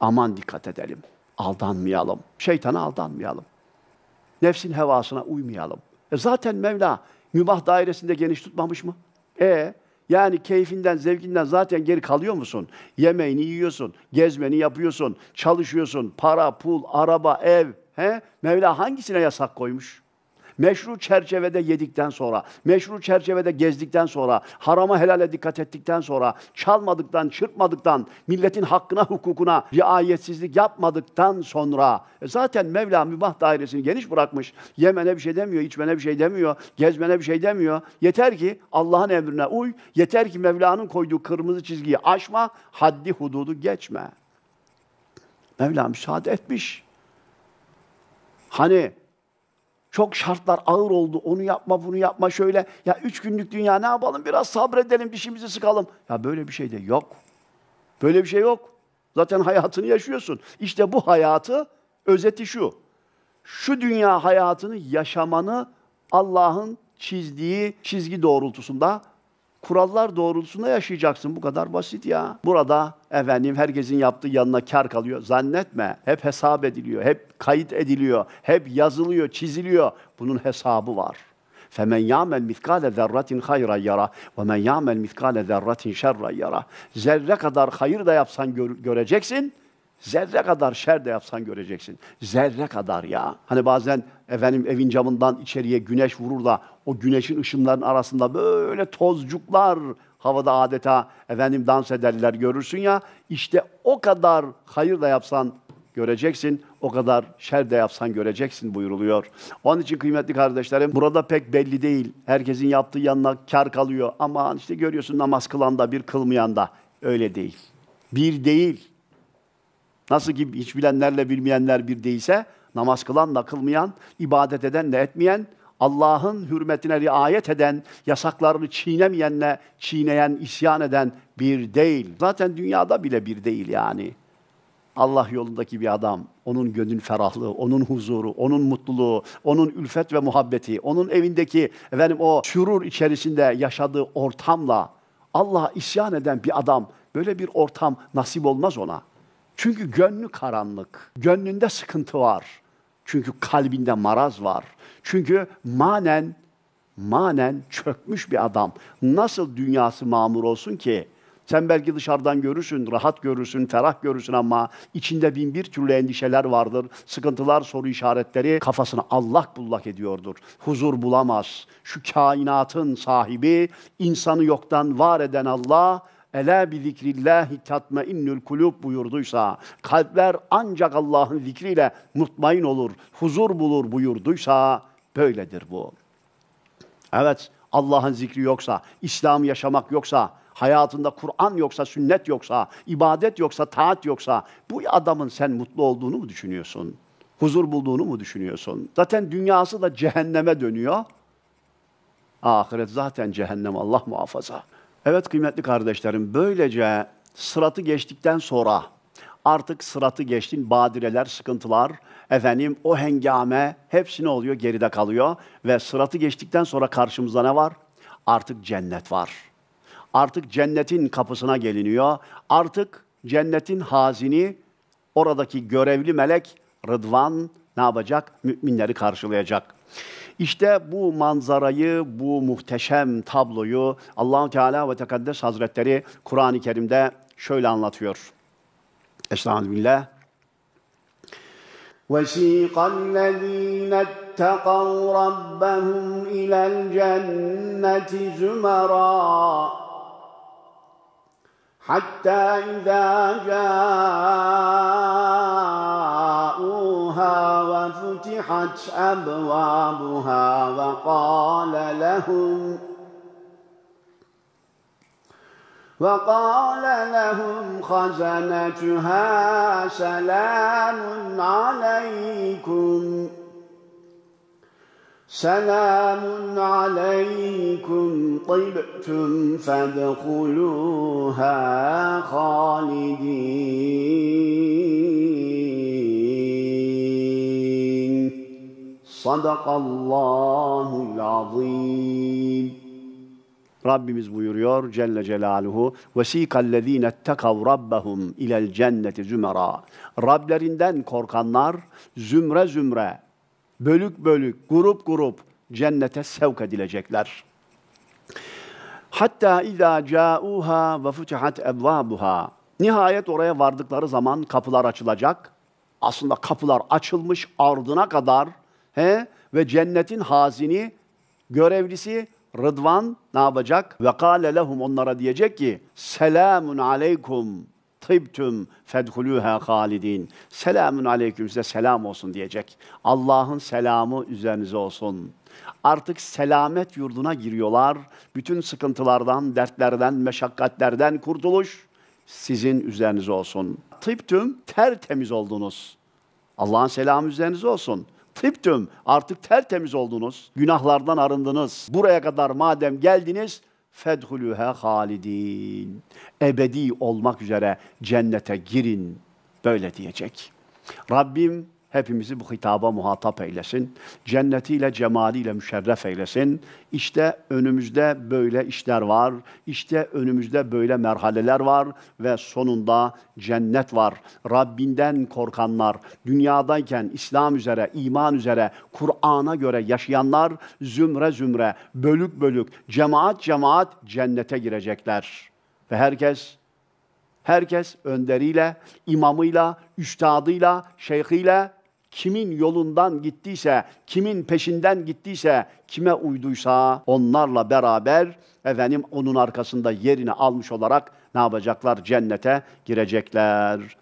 Aman dikkat edelim. Aldanmayalım. Şeytana aldanmayalım. Nefsin hevasına uymayalım. E zaten Mevla mübah dairesinde geniş tutmamış mı? E yani keyfinden, zevkinden zaten geri kalıyor musun? Yemeğini yiyorsun, gezmeni yapıyorsun, çalışıyorsun, para, pul, araba, ev. He? Mevla hangisine yasak koymuş? meşru çerçevede yedikten sonra, meşru çerçevede gezdikten sonra, harama helale dikkat ettikten sonra, çalmadıktan, çırpmadıktan, milletin hakkına, hukukuna riayetsizlik yapmadıktan sonra e zaten Mevla mübah dairesini geniş bırakmış. Yemene bir şey demiyor, içmene bir şey demiyor, gezmene bir şey demiyor. Yeter ki Allah'ın emrine uy, yeter ki Mevla'nın koyduğu kırmızı çizgiyi aşma, haddi hududu geçme. Mevla müsaade etmiş. Hani çok şartlar ağır oldu. Onu yapma, bunu yapma şöyle. Ya üç günlük dünya ne yapalım? Biraz sabredelim, dişimizi sıkalım. Ya böyle bir şey de yok. Böyle bir şey yok. Zaten hayatını yaşıyorsun. İşte bu hayatı özeti şu. Şu dünya hayatını yaşamanı Allah'ın çizdiği çizgi doğrultusunda kurallar doğrultusunda yaşayacaksın. Bu kadar basit ya. Burada efendim herkesin yaptığı yanına kar kalıyor. Zannetme. Hep hesap ediliyor, hep kayıt ediliyor, hep yazılıyor, çiziliyor. Bunun hesabı var. فَمَنْ يَعْمَلْ مِثْقَالَ ذَرَّةٍ خَيْرًا يَرَى وَمَنْ يَعْمَلْ مِثْقَالَ ذَرَّةٍ شَرًّا يَرَى Zerre kadar hayır da yapsan gör- göreceksin, Zerre kadar şer de yapsan göreceksin. Zerre kadar ya. Hani bazen efendim evin camından içeriye güneş vurur da o güneşin ışınlarının arasında böyle tozcuklar havada adeta efendim dans ederler görürsün ya. İşte o kadar hayır da yapsan göreceksin. O kadar şer de yapsan göreceksin buyuruluyor. Onun için kıymetli kardeşlerim burada pek belli değil. Herkesin yaptığı yanına kar kalıyor. Ama işte görüyorsun namaz kılan da bir kılmayan da öyle değil. Bir değil. Nasıl ki hiç bilenlerle bilmeyenler bir değilse, namaz kılanla kılmayan, ibadet eden, edenle etmeyen, Allah'ın hürmetine riayet eden, yasaklarını çiğnemeyenle çiğneyen, isyan eden bir değil. Zaten dünyada bile bir değil yani. Allah yolundaki bir adam, onun gönül ferahlığı, onun huzuru, onun mutluluğu, onun ülfet ve muhabbeti, onun evindeki efendim o şurur içerisinde yaşadığı ortamla Allah isyan eden bir adam böyle bir ortam nasip olmaz ona. Çünkü gönlü karanlık, gönlünde sıkıntı var. Çünkü kalbinde maraz var. Çünkü manen manen çökmüş bir adam nasıl dünyası mamur olsun ki? Sen belki dışarıdan görürsün, rahat görürsün, ferah görürsün ama içinde bin bir türlü endişeler vardır. Sıkıntılar, soru işaretleri kafasını allak bullak ediyordur. Huzur bulamaz. Şu kainatın sahibi, insanı yoktan var eden Allah Ela bi zikrillahi tatmainnul kulub buyurduysa, kalpler ancak Allah'ın zikriyle mutmain olur, huzur bulur buyurduysa böyledir bu. Evet, Allah'ın zikri yoksa, İslam'ı yaşamak yoksa, hayatında Kur'an yoksa, sünnet yoksa, ibadet yoksa, taat yoksa bu adamın sen mutlu olduğunu mu düşünüyorsun? Huzur bulduğunu mu düşünüyorsun? Zaten dünyası da cehenneme dönüyor. Ahiret zaten cehennem Allah muhafaza. Evet kıymetli kardeşlerim, böylece sıratı geçtikten sonra artık sıratı geçtin, badireler, sıkıntılar, efendim o hengame hepsi ne oluyor? Geride kalıyor ve sıratı geçtikten sonra karşımıza ne var? Artık cennet var. Artık cennetin kapısına geliniyor. Artık cennetin hazini oradaki görevli melek Rıdvan ne yapacak? Müminleri karşılayacak. İşte bu manzarayı, bu muhteşem tabloyu Allahu Teala ve Tekaddes Hazretleri Kur'an-ı Kerim'de şöyle anlatıyor. Estağfirullah. وَسِيقَ الَّذ۪ينَ اتَّقَوْا رَبَّهُمْ اِلَى الْجَنَّةِ زُمَرًا حتى إذا جاءوها وفتحت أبوابها وقال لهم وقال لهم خزنتها سلام عليكم سلام عليكم طبتم فادخلوها خالدين صدق الله العظيم Rabbimiz buyuruyor Celle Celaluhu وَسِيكَ الَّذ۪ينَ اتَّقَوْ رَبَّهُمْ اِلَى الْجَنَّةِ زُمَرًا Rablerinden korkanlar zümre zümre bölük bölük, grup grup cennete sevk edilecekler. Hatta izâ câûhâ ve futehat ebvâbuhâ. Nihayet oraya vardıkları zaman kapılar açılacak. Aslında kapılar açılmış ardına kadar he ve cennetin hazini görevlisi Rıdvan ne yapacak? Ve kâle lehum onlara diyecek ki selamun aleykum tibtüm fedhulûhâ halidin. Selamun aleyküm size selam olsun diyecek. Allah'ın selamı üzerinize olsun. Artık selamet yurduna giriyorlar. Bütün sıkıntılardan, dertlerden, meşakkatlerden kurtuluş sizin üzeriniz olsun. Tıptüm tertemiz oldunuz. Allah'ın selamı üzerinize olsun. Tıptüm artık tertemiz oldunuz. Günahlardan arındınız. Buraya kadar madem geldiniz fedhulühe halidin. Ebedi olmak üzere cennete girin. Böyle diyecek. Rabbim Hepimizi bu hitaba muhatap eylesin. Cennetiyle, cemaliyle müşerref eylesin. İşte önümüzde böyle işler var. İşte önümüzde böyle merhaleler var ve sonunda cennet var. Rabbinden korkanlar, dünyadayken İslam üzere, iman üzere, Kur'an'a göre yaşayanlar zümre zümre, bölük bölük, cemaat cemaat cennete girecekler. Ve herkes herkes önderiyle, imamıyla, üstadıyla, şeyhiyle kimin yolundan gittiyse, kimin peşinden gittiyse, kime uyduysa onlarla beraber efendim onun arkasında yerini almış olarak ne yapacaklar? Cennete girecekler.